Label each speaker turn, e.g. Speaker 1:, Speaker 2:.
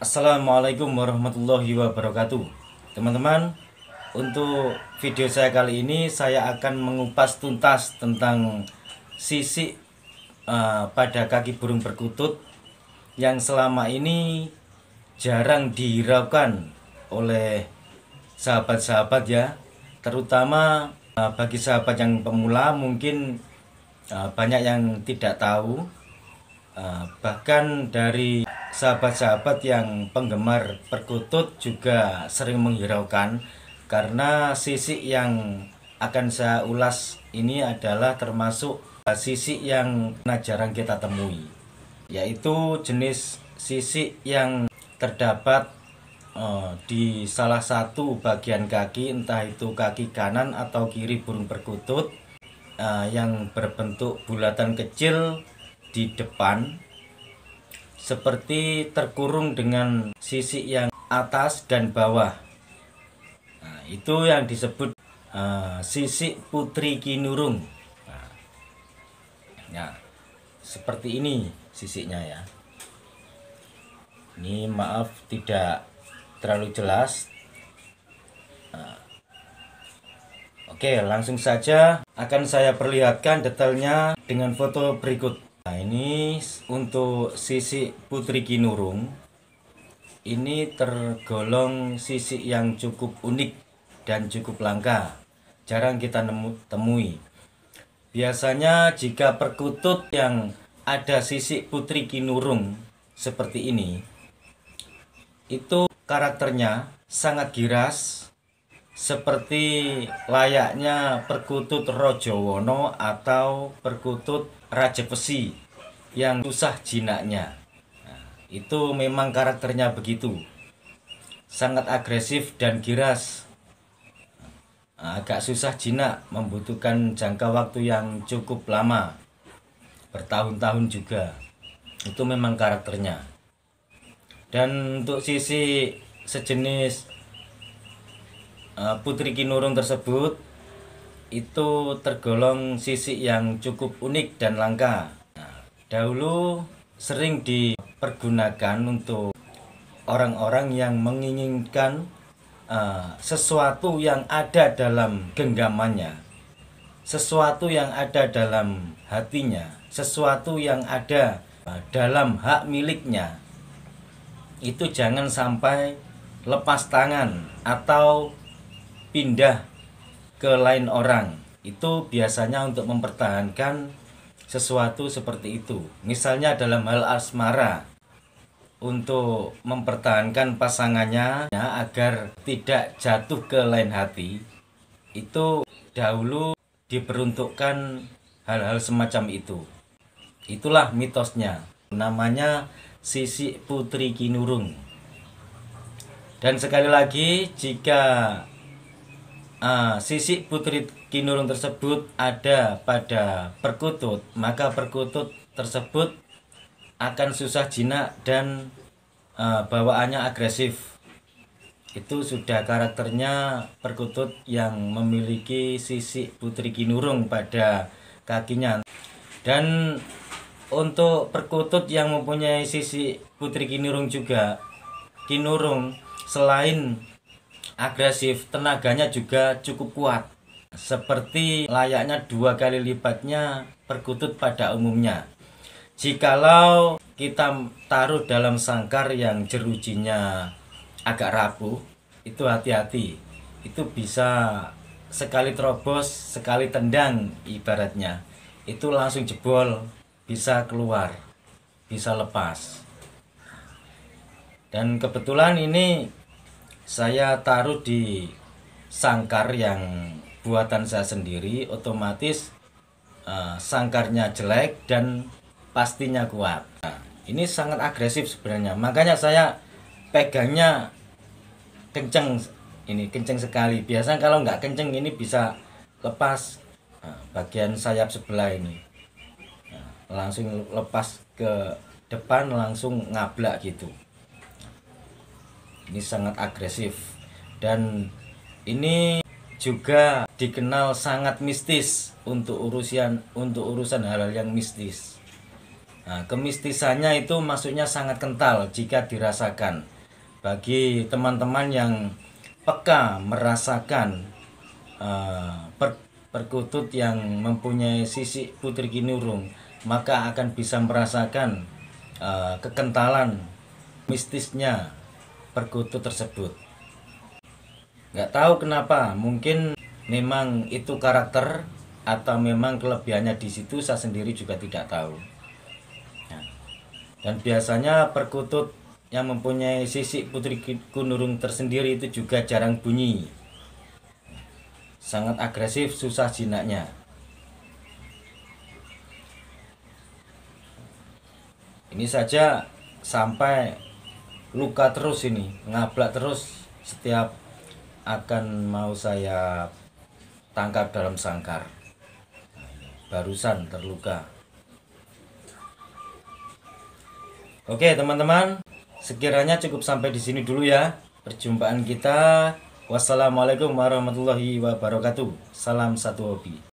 Speaker 1: Assalamualaikum warahmatullahi wabarakatuh Teman-teman Untuk video saya kali ini Saya akan mengupas tuntas Tentang sisi uh, eh, Pada kaki burung berkutut Yang selama ini Jarang dihiraukan Oleh Sahabat-sahabat ya Terutama uh, bagi sahabat yang pemula Mungkin uh, banyak yang tidak tahu uh, Bahkan dari sahabat-sahabat yang penggemar perkutut juga sering menghiraukan karena sisi yang akan saya ulas ini adalah termasuk sisi yang jarang kita temui yaitu jenis sisi yang terdapat uh, di salah satu bagian kaki entah itu kaki kanan atau kiri burung perkutut uh, yang berbentuk bulatan kecil di depan seperti terkurung dengan sisi yang atas dan bawah. Nah, itu yang disebut uh, sisi putri kinurung. Nah, ya, seperti ini sisinya ya. Ini maaf tidak terlalu jelas. Nah, Oke, langsung saja akan saya perlihatkan detailnya dengan foto berikut. Nah ini untuk sisi Putri Kinurung ini tergolong sisi yang cukup unik dan cukup langka jarang kita nemu, temui biasanya jika perkutut yang ada sisi Putri Kinurung seperti ini itu karakternya sangat giras seperti layaknya perkutut Rojowono atau perkutut Raja Pesi yang susah jinaknya. Nah, itu memang karakternya begitu. Sangat agresif dan giras. Nah, agak susah jinak, membutuhkan jangka waktu yang cukup lama. Bertahun-tahun juga. Itu memang karakternya. Dan untuk sisi sejenis Eh, Putri Kinurung tersebut itu tergolong sisik yang cukup unik dan langka. Nah, dahulu sering dipergunakan untuk orang-orang yang menginginkan uh, sesuatu yang ada dalam genggamannya, sesuatu yang ada dalam hatinya, sesuatu yang ada uh, dalam hak miliknya. Itu jangan sampai lepas tangan atau pindah ke lain orang itu biasanya untuk mempertahankan sesuatu seperti itu misalnya dalam hal asmara untuk mempertahankan pasangannya agar tidak jatuh ke lain hati itu dahulu diperuntukkan hal-hal semacam itu itulah mitosnya namanya sisi putri kinurung dan sekali lagi jika uh, sisi putri kinurung tersebut ada pada perkutut, maka perkutut tersebut akan susah jinak dan uh, bawaannya agresif. Itu sudah karakternya perkutut yang memiliki sisi putri kinurung pada kakinya. Dan untuk perkutut yang mempunyai sisi putri kinurung juga, kinurung selain agresif, tenaganya juga cukup kuat. Seperti layaknya dua kali lipatnya perkutut pada umumnya. Jikalau kita taruh dalam sangkar yang jerujinya agak rapuh, itu hati-hati. Itu bisa sekali terobos, sekali tendang ibaratnya. Itu langsung jebol, bisa keluar, bisa lepas. Dan kebetulan ini saya taruh di sangkar yang buatan saya sendiri otomatis uh, sangkarnya jelek dan pastinya kuat nah, ini sangat agresif sebenarnya makanya saya pegangnya kenceng ini kenceng sekali biasanya kalau nggak kenceng ini bisa lepas nah, bagian sayap sebelah ini nah, langsung lepas ke depan langsung ngablak gitu ini sangat agresif dan ini juga dikenal sangat mistis untuk urusan untuk urusan hal yang mistis. Nah, kemistisannya itu maksudnya sangat kental jika dirasakan. Bagi teman-teman yang peka merasakan uh, per, perkutut yang mempunyai sisi putri kinurung, maka akan bisa merasakan uh, kekentalan mistisnya perkutut tersebut nggak tahu kenapa mungkin memang itu karakter atau memang kelebihannya di situ saya sendiri juga tidak tahu ya. dan biasanya perkutut yang mempunyai sisik putri kunurung tersendiri itu juga jarang bunyi sangat agresif susah jinaknya ini saja sampai luka terus ini ngablak terus setiap akan mau saya tangkap dalam sangkar barusan terluka oke teman-teman sekiranya cukup sampai di sini dulu ya perjumpaan kita wassalamualaikum warahmatullahi wabarakatuh salam satu hobi